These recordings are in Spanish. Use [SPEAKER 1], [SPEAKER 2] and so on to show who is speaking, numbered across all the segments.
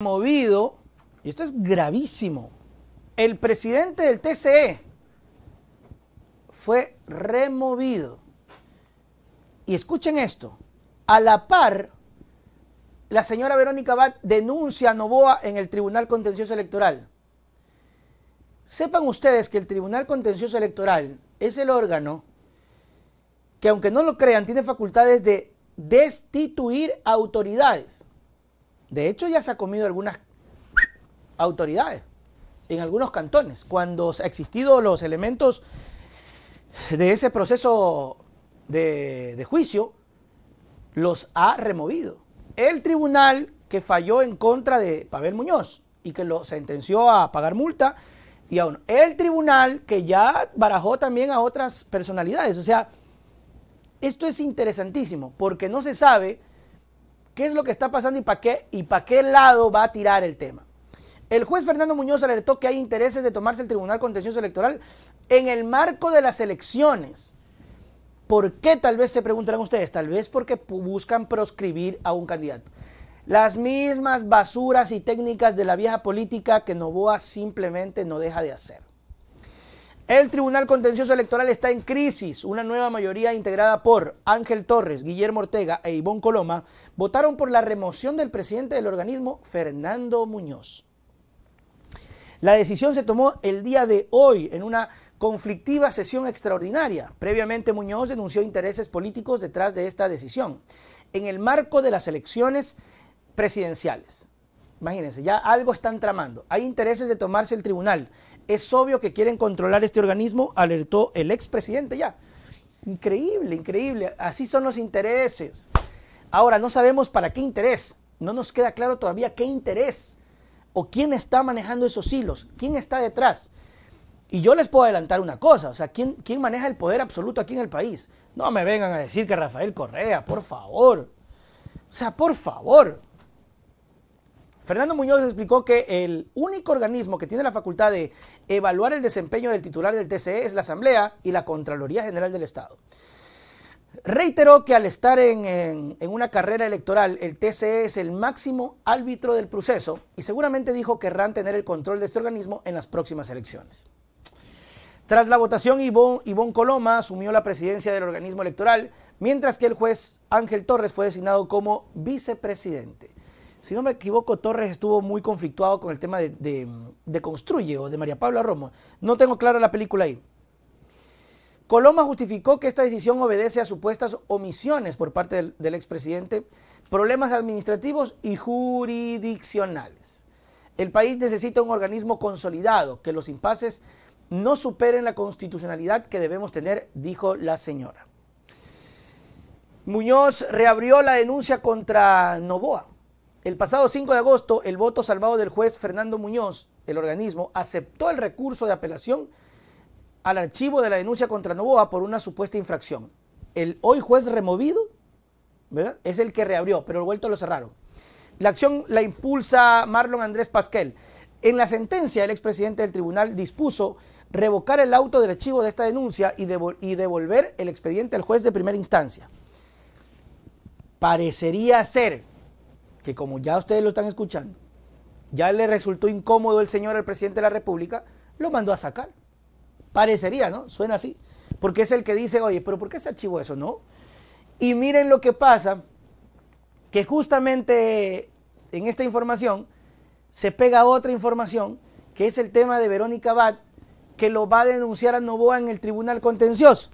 [SPEAKER 1] ...removido, y esto es gravísimo, el presidente del TCE fue removido. Y escuchen esto, a la par, la señora Verónica Bat denuncia a Novoa en el Tribunal Contencioso Electoral. Sepan ustedes que el Tribunal Contencioso Electoral es el órgano que, aunque no lo crean, tiene facultades de destituir autoridades. De hecho, ya se ha comido algunas autoridades en algunos cantones, cuando ha existido los elementos de ese proceso de, juicio, los ha removido. El tribunal que falló en contra de Pavel Muñoz y que lo sentenció a pagar multa, y aún el tribunal que ya barajó también a otras personalidades. O sea, esto es interesantísimo porque no se sabe qué es lo que está pasando y para qué, y para qué lado va a tirar el tema. El juez Fernando Muñoz alertó que hay intereses de tomarse el Tribunal Contencioso Electoral en el marco de las elecciones. ¿Por qué? Tal vez se preguntarán ustedes. Tal vez porque buscan proscribir a un candidato. Las mismas basuras y técnicas de la vieja política que Novoa simplemente no deja de hacer. El Tribunal Contencioso Electoral está en crisis. Una nueva mayoría integrada por Ángel Torres, Guillermo Ortega e Ivón Coloma votaron por la remoción del presidente del organismo, Fernando Muñoz. La decisión se tomó el día de hoy en una conflictiva sesión extraordinaria. Previamente Muñoz denunció intereses políticos detrás de esta decisión en el marco de las elecciones presidenciales. Imagínense, ya algo están tramando. Hay intereses de tomarse el tribunal. Es obvio que quieren controlar este organismo, alertó el expresidente ya. Increíble, increíble. Así son los intereses. Ahora, no sabemos para qué interés. No nos queda claro todavía qué interés o quién está manejando esos hilos, quién está detrás. Y yo les puedo adelantar una cosa, o sea, ¿quién, quién maneja el poder absoluto aquí en el país? No me vengan a decir que Rafael Correa, por favor. O sea, por favor. Fernando Muñoz explicó que el único organismo que tiene la facultad de evaluar el desempeño del titular del TCE es la Asamblea y la Contraloría General del Estado. Reiteró que al estar en, una carrera electoral, el TCE es el máximo árbitro del proceso y seguramente dijo que querrán tener el control de este organismo en las próximas elecciones. Tras la votación, Ivón Coloma asumió la presidencia del organismo electoral, mientras que el juez Ángel Torres fue designado como vicepresidente si no me equivoco, Torres estuvo muy conflictuado con el tema de, Construye o de María Paula Romo. No tengo clara la película ahí. Coloma justificó que esta decisión obedece a supuestas omisiones por parte del, del expresidente, problemas administrativos y jurisdiccionales. El país necesita un organismo consolidado, que los impases no superen la constitucionalidad que debemos tener, dijo la señora. Muñoz reabrió la denuncia contra Novoa el pasado 5 de agosto, el voto salvado del juez Fernando Muñoz, el organismo, aceptó el recurso de apelación al archivo de la denuncia contra Novoa por una supuesta infracción. El hoy juez removido, Es el que reabrió, pero el vuelto lo cerraron. La acción la impulsa Marlon Andrés Pasquel. En la sentencia, el expresidente del tribunal dispuso revocar el auto del archivo de esta denuncia y, y devolver el expediente al juez de primera instancia. Parecería ser que como ya ustedes lo están escuchando, ya le resultó incómodo el señor al presidente de la República, lo mandó a sacar. Parecería, ¿no? Suena así. Porque es el que dice, oye, pero ¿por qué se archivó eso? No. Y miren lo que pasa, que justamente en esta información se pega otra información, que es el tema de Verónica Bat, que lo va a denunciar a Novoa en el Tribunal Contencioso.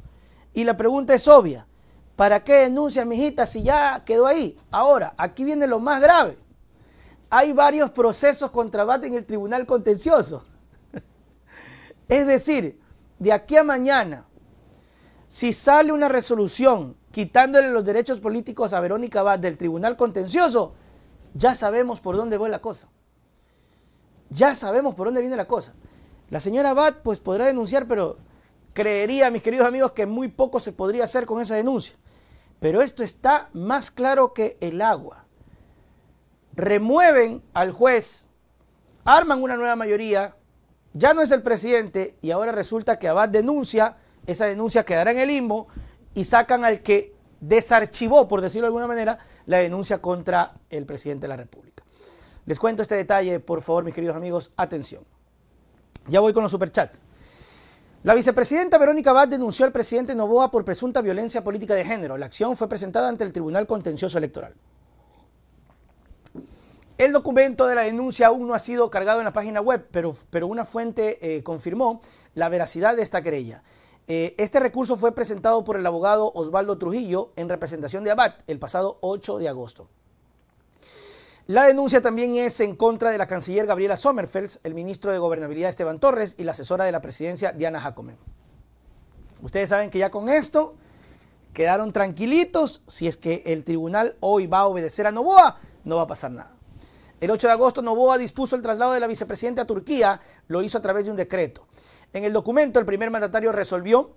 [SPEAKER 1] Y la pregunta es obvia. ¿Para qué denuncia, mijita, si ya quedó ahí? Ahora, aquí viene lo más grave. Hay varios procesos contra BAT en el Tribunal Contencioso. es decir, de aquí a mañana, si sale una resolución quitándole los derechos políticos a Verónica Bat del Tribunal Contencioso, ya sabemos por dónde va la cosa. Ya sabemos por dónde viene la cosa. La señora Bat pues podrá denunciar, pero creería, mis queridos amigos, que muy poco se podría hacer con esa denuncia. Pero esto está más claro que el agua. Remueven al juez, arman una nueva mayoría, ya no es el presidente y ahora resulta que Abad denuncia, esa denuncia quedará en el limbo y sacan al que desarchivó, por decirlo de alguna manera, la denuncia contra el presidente de la República. Les cuento este detalle, por favor, mis queridos amigos, atención. Ya voy con los superchats. La vicepresidenta Verónica Abad denunció al presidente Novoa por presunta violencia política de género. La acción fue presentada ante el Tribunal Contencioso Electoral. El documento de la denuncia aún no ha sido cargado en la página web, pero, una fuente eh, confirmó la veracidad de esta querella. Eh, este recurso fue presentado por el abogado Osvaldo Trujillo en representación de Abad el pasado 8 de agosto. La denuncia también es en contra de la canciller Gabriela Sommerfeld, el ministro de Gobernabilidad Esteban Torres y la asesora de la presidencia Diana Jacome. Ustedes saben que ya con esto quedaron tranquilitos. Si es que el tribunal hoy va a obedecer a Novoa, no va a pasar nada. El 8 de agosto, Novoa dispuso el traslado de la vicepresidenta a Turquía, lo hizo a través de un decreto. En el documento, el primer mandatario resolvió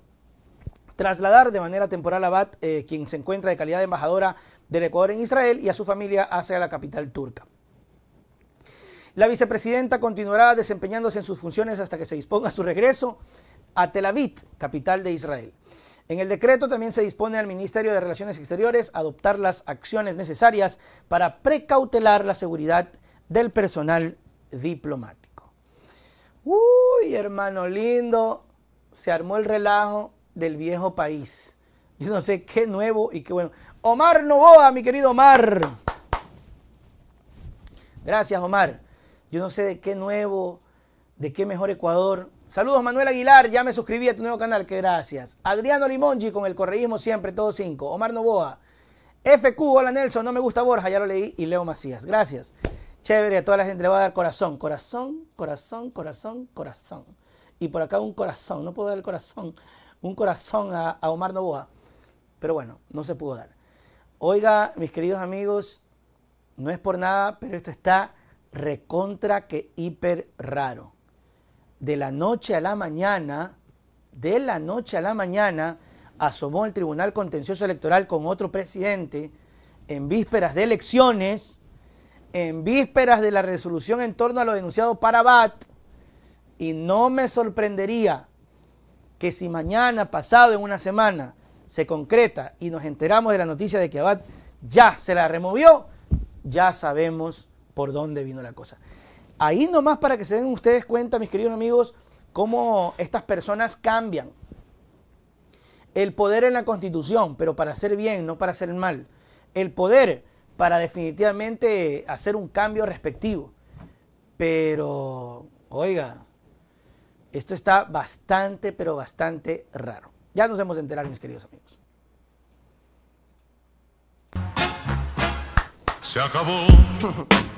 [SPEAKER 1] trasladar de manera temporal a Bat, eh, quien se encuentra de calidad de embajadora del Ecuador en Israel, y a su familia hacia la capital turca. La vicepresidenta continuará desempeñándose en sus funciones hasta que se disponga su regreso a Tel Aviv, capital de Israel. En el decreto también se dispone al Ministerio de Relaciones Exteriores adoptar las acciones necesarias para precautelar la seguridad del personal diplomático. Uy, hermano lindo, se armó el relajo del viejo país. Yo no sé qué nuevo y qué bueno. Omar Novoa, mi querido Omar. Gracias, Omar. Yo no sé de qué nuevo, de qué mejor Ecuador. Saludos, Manuel Aguilar. Ya me suscribí a tu nuevo canal. Que gracias. Adriano Limongi con el correísmo siempre, todos cinco. Omar Novoa. FQ, hola Nelson, no me gusta Borja, ya lo leí. Y Leo Macías. Gracias. Chévere, a toda la gente le va a dar corazón. Corazón, corazón, corazón, corazón. Y por acá un corazón. No puedo dar el corazón un corazón a, Omar Novoa. Pero bueno, no se pudo dar. Oiga, mis queridos amigos, no es por nada, pero esto está recontra que hiper raro. De la noche a la mañana, de la noche a la mañana, asomó el Tribunal Contencioso Electoral con otro presidente en vísperas de elecciones, en vísperas de la resolución en torno a lo denunciado para BAT, y no me sorprendería que si mañana, pasado, en una semana, se concreta y nos enteramos de la noticia de que Abad ya se la removió, ya sabemos por dónde vino la cosa. Ahí nomás para que se den ustedes cuenta, mis queridos amigos, cómo estas personas cambian. El poder en la constitución, pero para hacer bien, no para hacer mal. El poder para definitivamente hacer un cambio respectivo. Pero, oiga, esto está bastante, pero bastante raro. Ya nos hemos enterado, mis queridos amigos. Se acabó.